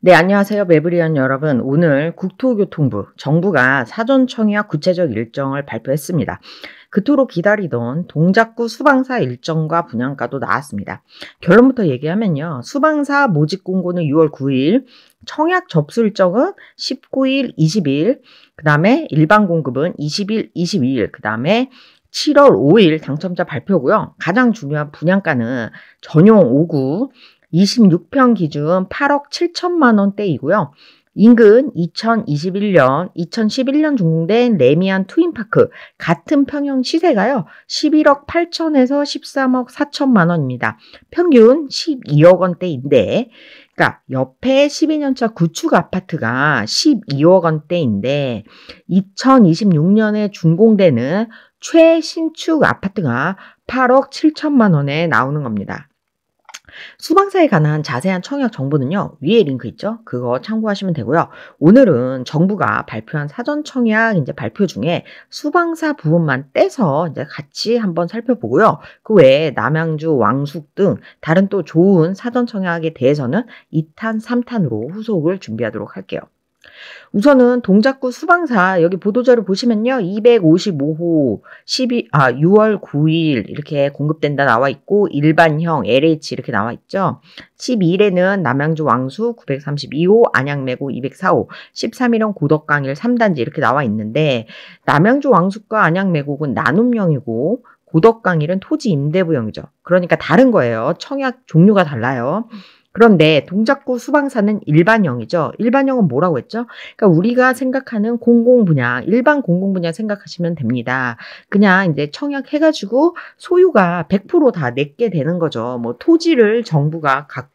네, 안녕하세요. 매브리언 여러분. 오늘 국토교통부 정부가 사전 청의와 구체적 일정을 발표했습니다. 그토록 기다리던 동작구 수방사 일정과 분양가도 나왔습니다. 결론부터 얘기하면요. 수방사 모집 공고는 6월 9일, 청약 접수 일정은 19일, 20일, 그 다음에 일반 공급은 20일, 22일, 그 다음에 7월 5일 당첨자 발표고요. 가장 중요한 분양가는 전용 5구 26평 기준 8억 7천만 원대이고요. 인근 2021년, 2011년 준공된 레미안 트윈파크 같은 평형 시세가요. 11억 8천에서 13억 4천만 원입니다. 평균 12억 원대인데 그러니까 옆에 12년차 구축 아파트가 12억 원대인데 2026년에 준공되는 최신축 아파트가 8억 7천만 원에 나오는 겁니다. 수방사에 관한 자세한 청약 정보는요. 위에 링크 있죠? 그거 참고하시면 되고요. 오늘은 정부가 발표한 사전 청약 이제 발표 중에 수방사 부분만 떼서 이제 같이 한번 살펴보고요. 그 외에 남양주, 왕숙 등 다른 또 좋은 사전 청약에 대해서는 2탄, 3탄으로 후속을 준비하도록 할게요. 우선은 동작구 수방사 여기 보도자료 보시면요. 255호 12, 아 6월 9일 이렇게 공급된다 나와 있고 일반형 LH 이렇게 나와 있죠. 12일에는 남양주 왕수 932호 안양매고 204호 13일은 고덕강일 3단지 이렇게 나와 있는데 남양주 왕수과 안양매고은 나눔형이고 고덕강일은 토지 임대부형이죠. 그러니까 다른 거예요. 청약 종류가 달라요. 그런데 동작구 수방사는 일반형이죠. 일반형은 뭐라고 했죠? 그러니까 우리가 생각하는 공공 분야, 일반 공공 분야 생각하시면 됩니다. 그냥 이제 청약 해가지고 소유가 100%다 내게 되는 거죠. 뭐 토지를 정부가 갖고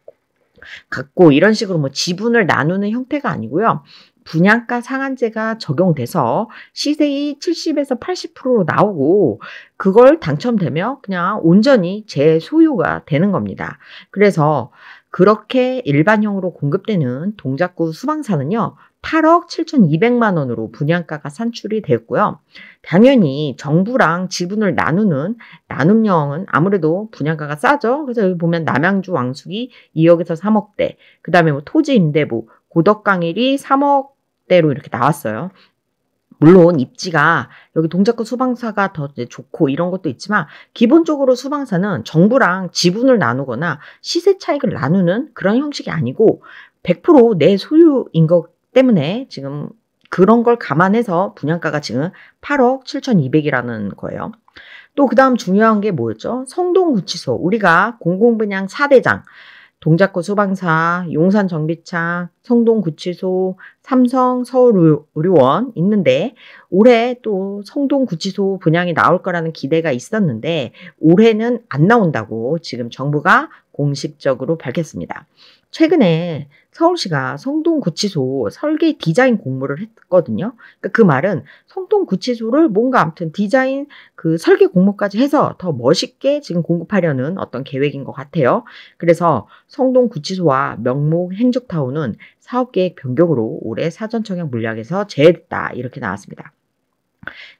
갖고 이런 식으로 뭐 지분을 나누는 형태가 아니고요. 분양가 상한제가 적용돼서 시세이 70에서 80%로 나오고 그걸 당첨되면 그냥 온전히 제 소유가 되는 겁니다. 그래서 그렇게 일반형으로 공급되는 동작구 수방사는요. 8억 7,200만 원으로 분양가가 산출이 됐고요. 당연히 정부랑 지분을 나누는 나눔형은 아무래도 분양가가 싸죠. 그래서 여기 보면 남양주 왕숙이 2억에서 3억대, 그 다음에 뭐 토지 임대부, 고덕강일이 3억대로 이렇게 나왔어요. 물론 입지가 여기 동작구 수방사가 더 좋고 이런 것도 있지만 기본적으로 수방사는 정부랑 지분을 나누거나 시세 차익을 나누는 그런 형식이 아니고 100%내 소유인 것 때문에 지금 그런 걸 감안해서 분양가가 지금 8억 7,200이라는 거예요. 또그 다음 중요한 게 뭐였죠? 성동구치소. 우리가 공공분양 4대장. 동작구 소방사, 용산 정비차 성동구치소, 삼성 서울의료원 있는데 올해 또 성동구치소 분양이 나올 거라는 기대가 있었는데 올해는 안 나온다고 지금 정부가 공식적으로 밝혔습니다. 최근에 서울시가 성동구치소 설계 디자인 공모를 했거든요. 그러니까 그 말은 성동구치소를 뭔가 아무튼 디자인 그 설계 공모까지 해서 더 멋있게 지금 공급하려는 어떤 계획인 것 같아요. 그래서 성동구치소와 명목 행적타운은 사업계획 변경으로 올해 사전청약 물량에서 제외됐다 이렇게 나왔습니다.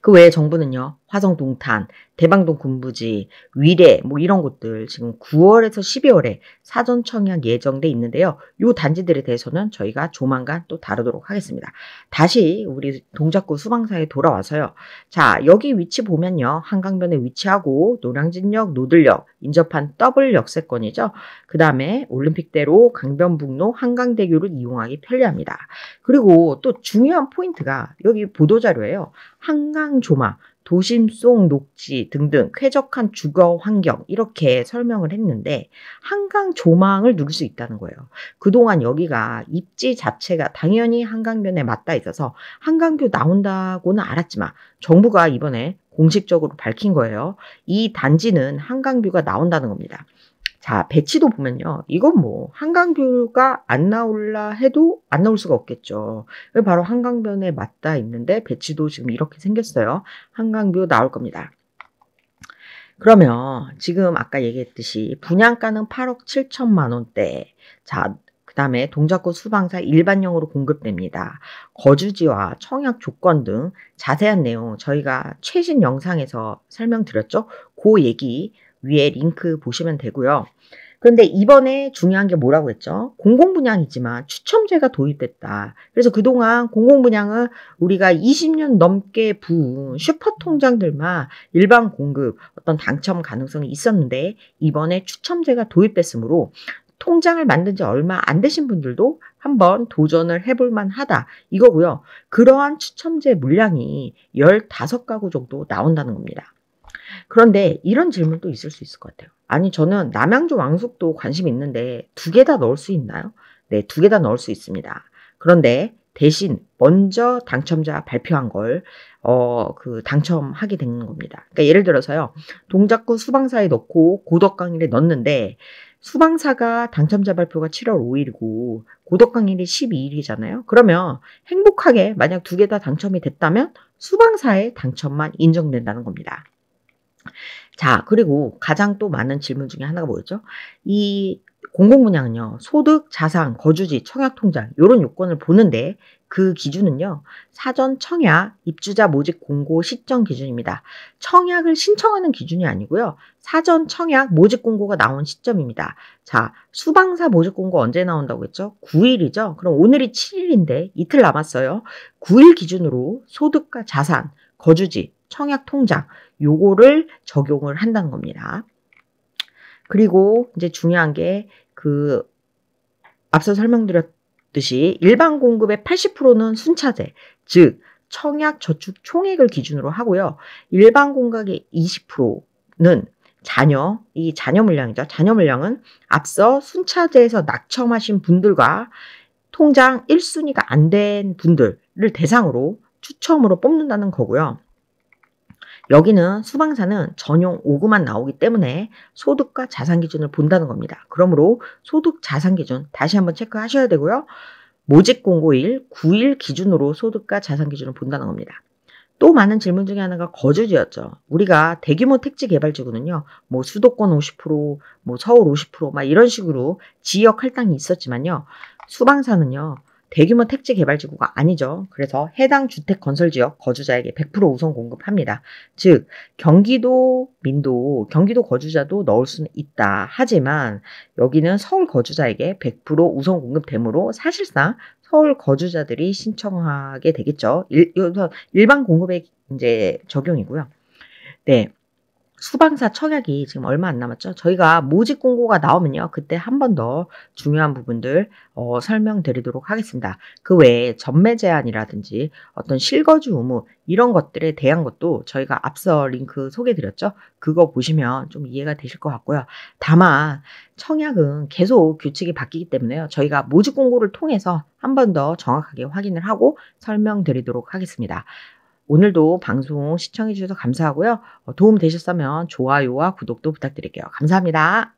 그 외에 정부는요. 화성동탄, 대방동 군부지, 위례 뭐 이런 곳들 지금 9월에서 12월에 사전 청약 예정돼 있는데요. 이 단지들에 대해서는 저희가 조만간 또 다루도록 하겠습니다. 다시 우리 동작구 수방사에 돌아와서요. 자 여기 위치 보면요. 한강변에 위치하고 노량진역, 노들역 인접한 더블 역세권이죠. 그 다음에 올림픽대로 강변북로 한강대교를 이용하기 편리합니다. 그리고 또 중요한 포인트가 여기 보도자료예요. 한강 조망. 도심 속 녹지 등등 쾌적한 주거 환경 이렇게 설명을 했는데 한강 조망을 누릴 수 있다는 거예요. 그동안 여기가 입지 자체가 당연히 한강변에 맞닿아 있어서 한강뷰 나온다고는 알았지만 정부가 이번에 공식적으로 밝힌 거예요. 이 단지는 한강뷰가 나온다는 겁니다. 자, 배치도 보면요. 이건 뭐, 한강뷰가 안 나올라 해도 안 나올 수가 없겠죠. 바로 한강변에 맞다 있는데, 배치도 지금 이렇게 생겼어요. 한강뷰 나올 겁니다. 그러면 지금 아까 얘기했듯이 분양가는 8억 7천만 원대. 자, 그 다음에 동작구 수방사 일반형으로 공급됩니다. 거주지와 청약 조건 등 자세한 내용 저희가 최신 영상에서 설명드렸죠. 그 얘기 위에 링크 보시면 되고요. 그런데 이번에 중요한 게 뭐라고 했죠? 공공분양이지만 추첨제가 도입됐다. 그래서 그동안 공공분양은 우리가 20년 넘게 부은 슈퍼통장들만 일반 공급 어떤 당첨 가능성이 있었는데 이번에 추첨제가 도입됐으므로 통장을 만든 지 얼마 안 되신 분들도 한번 도전을 해볼 만하다 이거고요. 그러한 추첨제 물량이 15가구 정도 나온다는 겁니다. 그런데 이런 질문도 있을 수 있을 것 같아요. 아니 저는 남양주 왕숙도 관심 있는데 두 개 다 넣을 수 있나요? 네, 두 개 다 넣을 수 있습니다. 그런데 대신 먼저 당첨자 발표한 걸, 어, 그, 당첨하게 되는 겁니다. 그러니까 예를 들어서요, 동작구 수방사에 넣고 고덕강일에 넣는데, 수방사가 당첨자 발표가 7월 5일이고, 고덕강일이 12일이잖아요? 그러면 행복하게 만약 두 개 다 당첨이 됐다면, 수방사의 당첨만 인정된다는 겁니다. 자, 그리고 가장 또 많은 질문 중에 하나가 뭐였죠? 이 공공분양은요, 소득, 자산, 거주지, 청약통장, 이런 요건을 보는데 그 기준은요, 사전 청약, 입주자 모집 공고 시점 기준입니다. 청약을 신청하는 기준이 아니고요, 사전 청약 모집 공고가 나온 시점입니다. 자, 수방사 모집 공고 언제 나온다고 했죠? 9일이죠? 그럼 오늘이 7일인데 이틀 남았어요. 9일 기준으로 소득과 자산, 거주지, 청약 통장 요거를 적용을 한다는 겁니다. 그리고 이제 중요한 게 그 앞서 설명드렸듯이 일반 공급의 80%는 순차제즉 청약 저축 총액을 기준으로 하고요. 일반 공급의 20%는 잔여, 이 자녀 물량이죠. 잔여 물량은 앞서 순차제에서 낙첨하신 분들과 통장 1순위가 안 된 분들을 대상으로 추첨으로 뽑는다는 거고요. 여기는 수방사는 전용 5구만 나오기 때문에 소득과 자산 기준을 본다는 겁니다. 그러므로 소득 자산 기준 다시 한번 체크하셔야 되고요. 모집 공고일 9일 기준으로 소득과 자산 기준을 본다는 겁니다. 또 많은 질문 중에 하나가 거주지였죠. 우리가 대규모 택지 개발지구는요, 뭐 수도권 50%, 뭐 서울 50%막 이런 식으로 지역 할당이 있었지만요, 수방사는요, 대규모 택지 개발지구가 아니죠. 그래서 해당 주택 건설 지역 거주자에게 100% 우선 공급합니다. 즉 경기도 민도 경기도 거주자도 넣을 수는 있다. 하지만 여기는 서울 거주자에게 100% 우선 공급되므로 사실상 서울 거주자들이 신청하게 되겠죠. 일, 일반 공급의 이제 적용이고요. 네. 수방사 청약이 지금 얼마 안 남았죠. 저희가 모집 공고가 나오면요. 그때 한 번 더 중요한 부분들 어, 설명드리도록 하겠습니다. 그 외에 전매 제한이라든지 어떤 실거주 의무 이런 것들에 대한 것도 저희가 앞서 링크 소개드렸죠. 그거 보시면 좀 이해가 되실 것 같고요. 다만 청약은 계속 규칙이 바뀌기 때문에요. 저희가 모집 공고를 통해서 한 번 더 정확하게 확인을 하고 설명드리도록 하겠습니다. 오늘도 방송 시청해주셔서 감사하고요. 어, 도움 되셨다면 좋아요와 구독도 부탁드릴게요. 감사합니다.